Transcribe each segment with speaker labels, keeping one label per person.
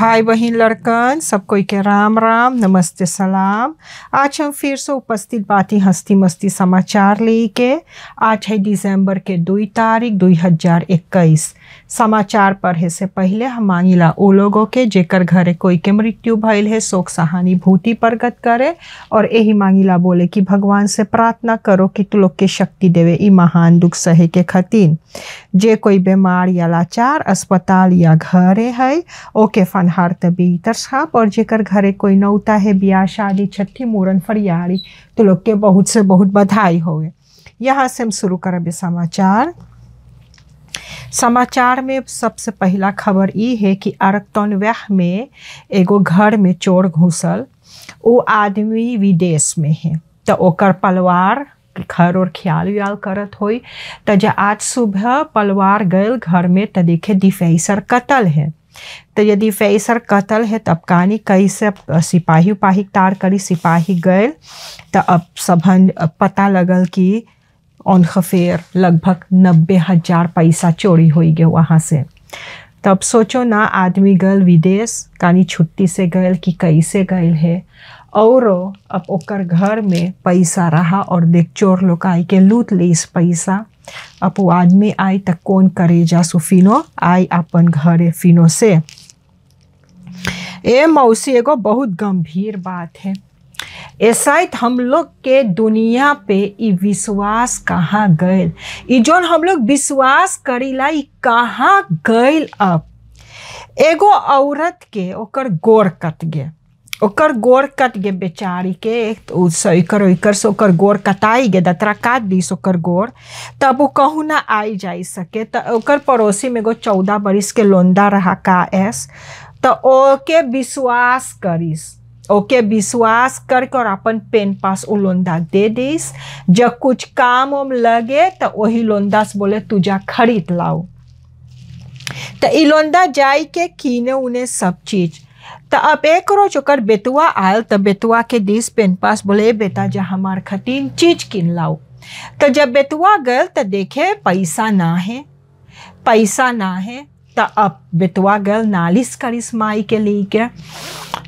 Speaker 1: भाई बहन लड़कन सबको के राम राम नमस्ते सलाम आज हम फिर से उपस्थित बाती हस्ती मस्ती समाचार लेके आज है दिसंबर के दो तारीख दुई हजार इक्कीस समाचार पढ़े से पहले हम मांगिला ओ लोगों के जेकर घरे कोई के मृत्यु भैल है शोक सहानी भूति प्रगत करे और यही मांगिला बोले कि भगवान से प्रार्थना करो कि तू लोग के शक्ति देवे ई महान दुख सहे के खतीन जे कोई बीमार या लाचार अस्पताल या घरे है ओके फनहार तभी तरसाप और जेकर घरे कोई नौता है ब्याह शादी छठी मूरन फरियाड़ी तो लोग के बहुत से बहुत बधाई होवे यहाँ से हम शुरू करें समाचार समाचार में सबसे पहला खबर ये है कि अरकतौनव्याह में एगो घर में चोर घुसल वो आदमी विदेश में है तो ओकर परिवार घर और ख्याल व्याल करत हो तो जब आज सुबह परिवार गए घर में तो देखे दिफेसर कतल है तो यदि फैसर कतल है तब कहानी कई से सिपाही उपाही तार करी सिपाही गए तो अब सबहन पता लगल कि ऑनखफेर लगभग नब्बे हज़ार पैसा चोरी हो गया वहाँ से तब सोचो ना आदमी गल विदेश कानी छुट्टी से गल कि कैसे गल है और अब ओकर घर में पैसा रहा और देख चोर लोग आई के लूट ले इस पैसा अब वो आदमी आए तक कौन करे जा सुफिनो आए अपन घर फिनो से ए मौसी एगो बहुत गंभीर बात है ऐसा हम लोग के दुनिया पे ये विश्वास कहाँ गए ये जौन हम लोग विश्वास करीला ला कहाँ गए अब एगो औरत के ओकर गोर कट गए ओकर गोर कट गए बेचारी के एकर ओकर से ओकर गोर कटाई गए दतरा काट दीस ओकर गोर तब वो कहूँ ना आई जा सके तो ओकर पड़ोसी में एगो चौदह बरिस के लोंदा रहा का एस तो ओके विश्वास करीस ओके विश्वास करके और अपन पेन पास वो लोंदा दे दीस जब कुछ काम उम लगे तो वही लोंदा से बोले तुझा खरीद लाओ तो ई लोंदा जाए के कीने उन्हें सब चीज़ तो अब एक रोज ओकर बेतुआ आयल तो बेतुआ के दिस पेन पास बोले ए बेटा जा हमार खतीन चीज किन लाओ तो जब बेतुआ गए तो देखे पैसा ना है पैसा ना है betwagal nalis karismai ke like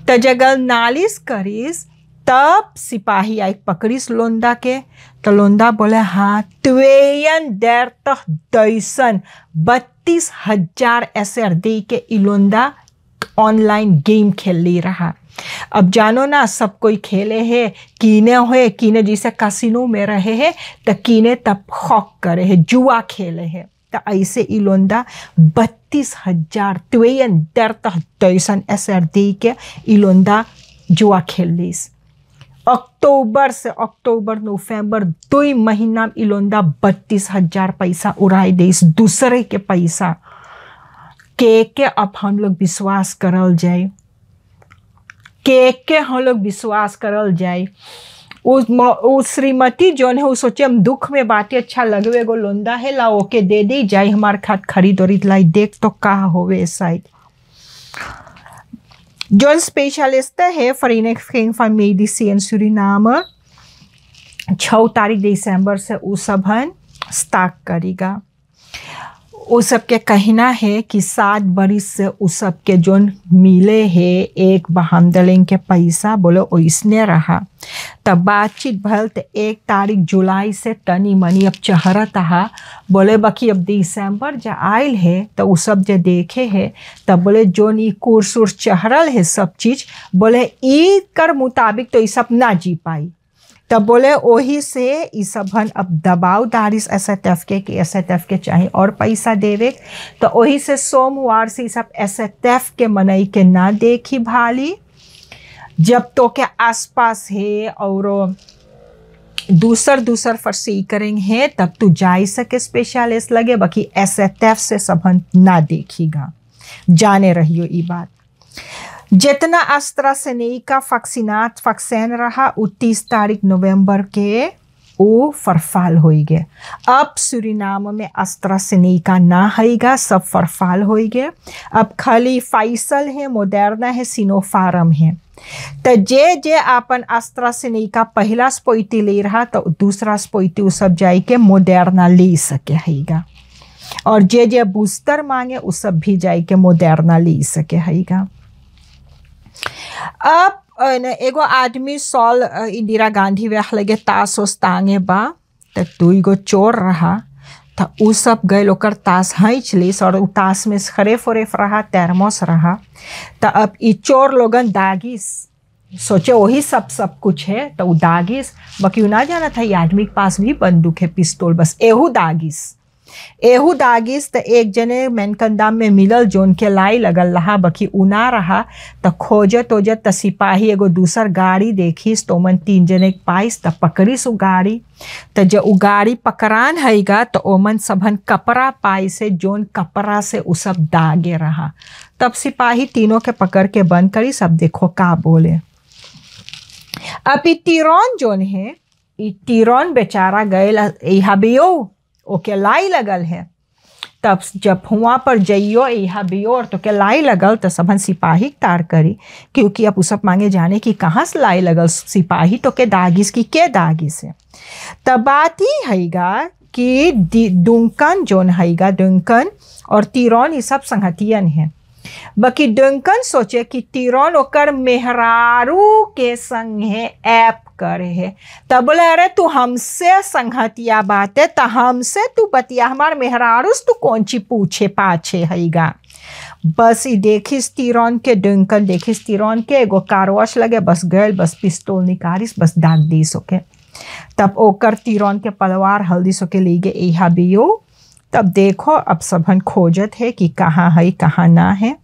Speaker 1: tajagal nalis karis तब सिपाही आई पकड़ीस लोंदा के तो लोंदा बोले हाँ त्वेयन देर तक दैसन बत्तीस हजार ऐसे दे के इलोंदा ऑनलाइन गेम खेल ली रहा अब जानो ना सब कोई खेले है कीने हुए कीने जैसे कसिनो में रहे हैं तो कीने तब खौक करे है जुआ खेले है ऐसे इलोंदा बत्तीस हजार एस आर duizend के इलोंदा जुआ Juakelis. अक्टूबर से अक्टूबर नवंबर दो ही महीना इलोंदा बत्तीस हजार पैसा उड़ाई दे दूसरे के पैसा के के अब हम लोग विश्वास करल जाए के के हम लोग विश्वास करल जाए वो श्रीमती जौन है वो सोचे हम दुख में बाटे अच्छा लगवे गो लोंदा है ला ओके दे दे जाए हमार खाद खरीद और लाई देख तो कहा होवे साइड जो स्पेशलिस्ट है foreign exchange for medicine and नाम छः तारीख दिसंबर से वो सब हन स्टाक करेगा उसब के कहना है कि सात बरिस से उसब के जोन मिले है एक बहमदलिंग के पैसा बोलो इसने रहा तब बातचीत भल तो एक तारीख जुलाई से तनी मनी अब चहरा था बोले बाकी अब दिसंबर जब आयल है तो वो सब जो देखे है तब बोले जोन नी कुर्स उर्स चहरल है सब चीज़ बोले ईद कर मुताबिक तो ये सब ना जी पाई तब बोले वही से इसभन अब दबाव दारिस एस एट एफ के कि एस एट एफ के चाहे और पैसा देवे तो वही से सोमवार से सब एफ के मनई के ना देखी भाली जब तो के आसपास है और दूसर दूसर फरसी करें है तब तू तो जा सके स्पेशलिस्ट लगे बाकी एस एट एफ से सबन ना देखेगा जाने रहियो ये बात जितना अस्त्रासेनेका फैक्सीनात फैक्सैन रहा तीस तारीख नवंबर के वो फरफाल गए अब सूरीनाम में अस्त्रासेनेका ना हैगा सब फरफाल गए अब खाली फाइसल है मोडर्ना है सिनोफारम है तो जे जे अपन अस्त्रासेनेका पहला स्पोइटी ले रहा तो दूसरा स्पोइटी सब जाए के मोडर्ना ले सके हैगा और जे जे बूस्टर मांगे उस सब भी जाए के मोडर्ना ले सके हैगा अब एगो आदमी सॉल इंदिरा गांधी वह लगे तास तांगे बा तो दू गो चोर रहा तो उ सब गए लोकर ताश हैंच लीस और उ ताश में खरेफ उरेफ रहा तैरमोस रहा तो अब ई चोर लोगन दागिस सोचे वही सब सब कुछ है तो दागिस बाकी ना जाना था ये आदमी के पास भी बंदूक है पिस्तौल बस एहू दागिस एहू दागिस त एक जने मेनकंदाम में मिलल जोन के लाई लगल रहा बकी उना रहा त खोजत ओजत त सिपाही एगो दूसर गाड़ी देखीस तो ओमन तीन जने पाइस त पकड़ी सु गाड़ी त जब उ गाड़ी पकड़ान हैगा तो ओमन सभन कपड़ा पाई से जोन कपड़ा से उ सब दागे रहा तब सिपाही तीनों के पकड़ के बंद करी सब देखो का बोले अभी टीरोन जोन है टीरोन बेचारा गए हबियो o लाई लगल है तब जब हुआ पर जइयो यहाँ बियोर तो के लाई लगल तो सबन सिपाही तार करी क्योंकि अब उसब मांगे जाने कि कहाँ से लाई लगल सिपाही तो के दागिस की के दागिस है तब बात ही हैगा कि डुंकन जोन हैगा डुंकन और तिरौन ये सब संगतियन है बाकी डुंकन सोचे कि तिरौन ओकर मेहरारू के संग है ऐप करे है तब बोले अरे तू हमसे संहतिया बात है तो हमसे तू बतिया हमार मेहरारुस तू कौन ची पूछे पाछे है गा बस ये देखिस तिरन के डंकल देखिस तिरन के एगो कारवाश लगे बस गए बस पिस्तौल निकालिस बस दाग दी सोके तब ओकर तिरन के पलवार हल्दी सोके ले गए यहाँ भी तब देखो अब सबन खोजत है कि कहाँ है कहाँ ना है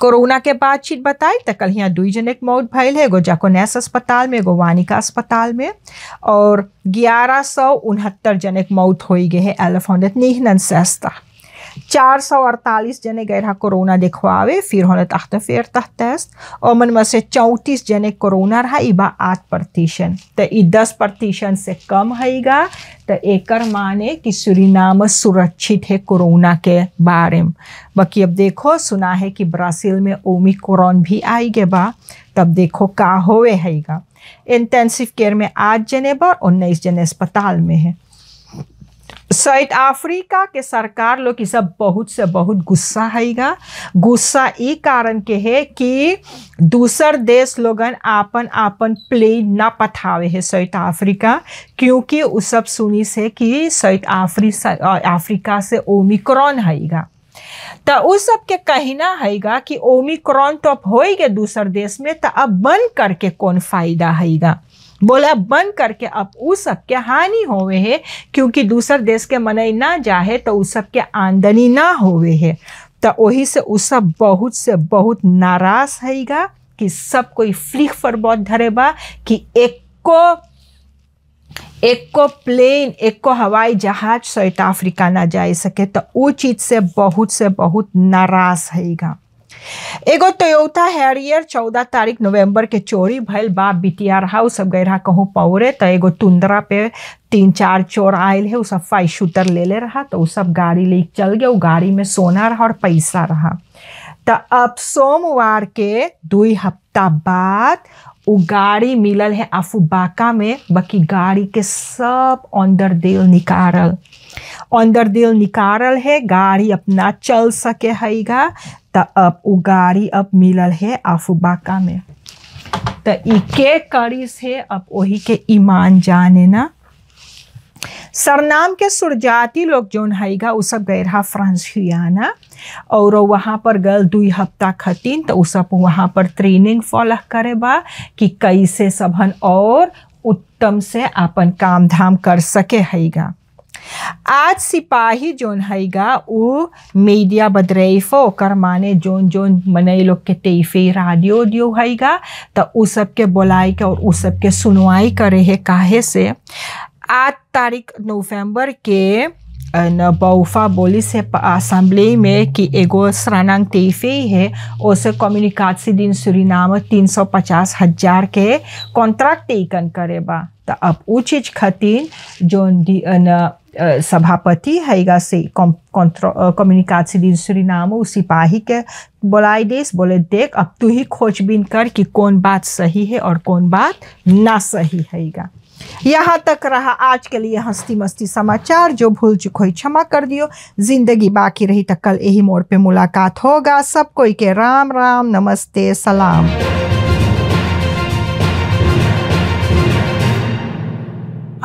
Speaker 1: कोरोना के बातचीत बताई तो कल यहाँ दुई जने के मौत भयल है एगो जाकोनेस अस्पताल में एगो वानिका अस्पताल में और ग्यारह सौ उनहत्तर जने मौत हो गए है एलेफोंडेट निहन सस्ता चार सौ अड़तालीस जने गैरा कोरोना फिर दिखवावे 448 टेस्ट और मन में से चौंतीस जने कोरोना रहा इबा आठ प्रतिशत तो ये दस प्रतिशत से कम हैगा तो एक माने कि सुरीनाम सुरक्षित है कोरोना के बारे में बाकी अब देखो सुना है कि ब्राज़ील में ओमिक्रॉन भी आई गे बा तब देखो का होवे हैगा इंटेंसिव केयर में आठ जने बा उन्नीस जने अस्पताल में है साउथ अफ्रीका के सरकार लोग सब बहुत से बहुत गुस्सा हैगा गुस्सा ई कारण के है कि दूसर देश लोगन आपन आपन प्लेन ना पठावे है साउथ अफ्रीका क्योंकि उ सब सुनी से कि साउथ अफ्रीका से ओमिक्रॉन हैगा तो उस सब के कहना हैगा कि ओमिक्रॉन तो अब होएगा दूसर देश में तो अब बंद करके कौन फायदा हैगा बोला बंद करके अब उस सबके हानि होवे है क्योंकि दूसर देश के मनाई ना जाए तो सब सबके आमदनी ना होवे है तो वही से उस सब बहुत से बहुत नाराज हैगा कि सब कोई फ्लिक पर बहुत बा कि एक को एक को प्लेन एक को हवाई जहाज साउथ अफ्रीका ना जा सके तो वो चीज़ से बहुत से बहुत नाराज़ हैगा एगो टोयोटा हैरियर चौदह तारीख नवंबर के चोरी भल बा बीटीआर हा सब गैरा कहूँ पौरे तो एगो तुंदरा पे तीन चार चोर आयल है उस सब फाइव शूटर ले ले रहा तो सब गाड़ी ले चल गया गाड़ी में सोना रहा और पैसा रहा तो अब सोमवार के दुई हफ्ता बाद उ गाड़ी मिलल है अफुबाका में बाकी गाड़ी के सब अंदर दिल निकारल अंदर दिल निकारल है गाड़ी अपना चल सके हैगा तो अब उ गाड़ी अब मिलल है अफबाका में तो इके करिस से अब वही के ईमान जाने ना सरनाम के सुरजाती लोग जो हैगा उ सब गए रहा फ्रांस हुआना और वहाँ पर गल दुई हफ्ता खतीन तो सब वहाँ पर ट्रेनिंग फॉलो करे बा कि कैसे सबन और उत्तम से अपन काम धाम कर सके हैगा आज सिपाही जोन हैगा वो मीडिया बदरेफो कर माने जोन जोन मने लोग के टेफे रेडियो उडियो हैगा तो उस सब के बुलाई के और उस सब के सुनवाई करे है काहे से आज तारीख नवंबर के न बोली से असम्बली में कि एगो शरणांग तेफे है उसे कम्युनिकासी दिन नाम तीन सौ पचास हजार के कॉन्ट्रैक्ट तयकन करेबा अब úgyhogy John जो सभापति है से कम्युनिकेशन दिन सुरिनामो सिपाही के बुलाई देस बोले देख अब तू ही खोजबीन कर कि कौन बात सही है और कौन बात ना सही है यहाँ तक रहा आज के लिए हंसती मस्ती समाचार जो भूल चुको क्षमा कर दियो जिंदगी बाकी रही तो कल यही मोड़ पे मुलाकात होगा सब कोई के राम राम नमस्ते सलाम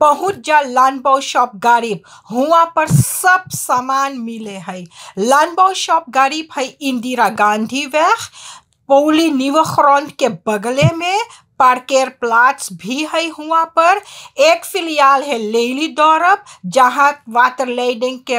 Speaker 1: पहुंच जा लानबाव शॉप गरीब हुआ पर सब सामान मिले है लानबाव शॉप गरीब है इंदिरा गांधी वह पौली निवख्रॉन के बगले में पार्केर प्लाट्स भी है हुआ पर एक फिलहाल है लेली दौरब जहाँ वाटर लेडिंग के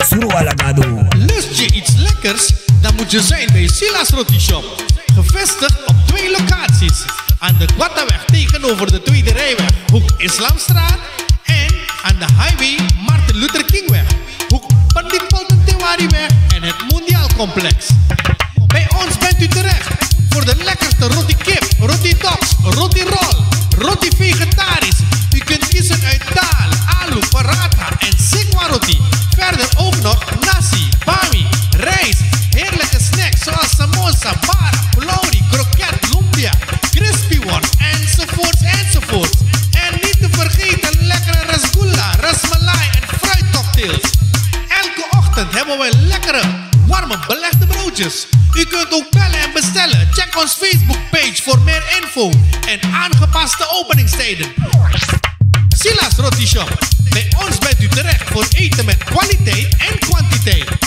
Speaker 1: Lust je iets lekkers? Dan moet je zijn bij Silas Roti Shop. Gevestigd op twee locaties. Aan de Guattaweg tegenover de Tweede Rijweg, hoek Islamstraat. En aan de highway Martin Luther Kingweg, hoek Pandit weg en het Mondiaal Complex. Bij ons bent u terecht voor de lekkerste roti kip, roti tops, roti rot. belegde broodjes. U kunt ook bellen en bestellen. Check ons Facebookpage voor meer info en aangepaste openingstijden. Silas Roti Shop. Bij ons bent u terecht voor eten met kwaliteit en kwantiteit.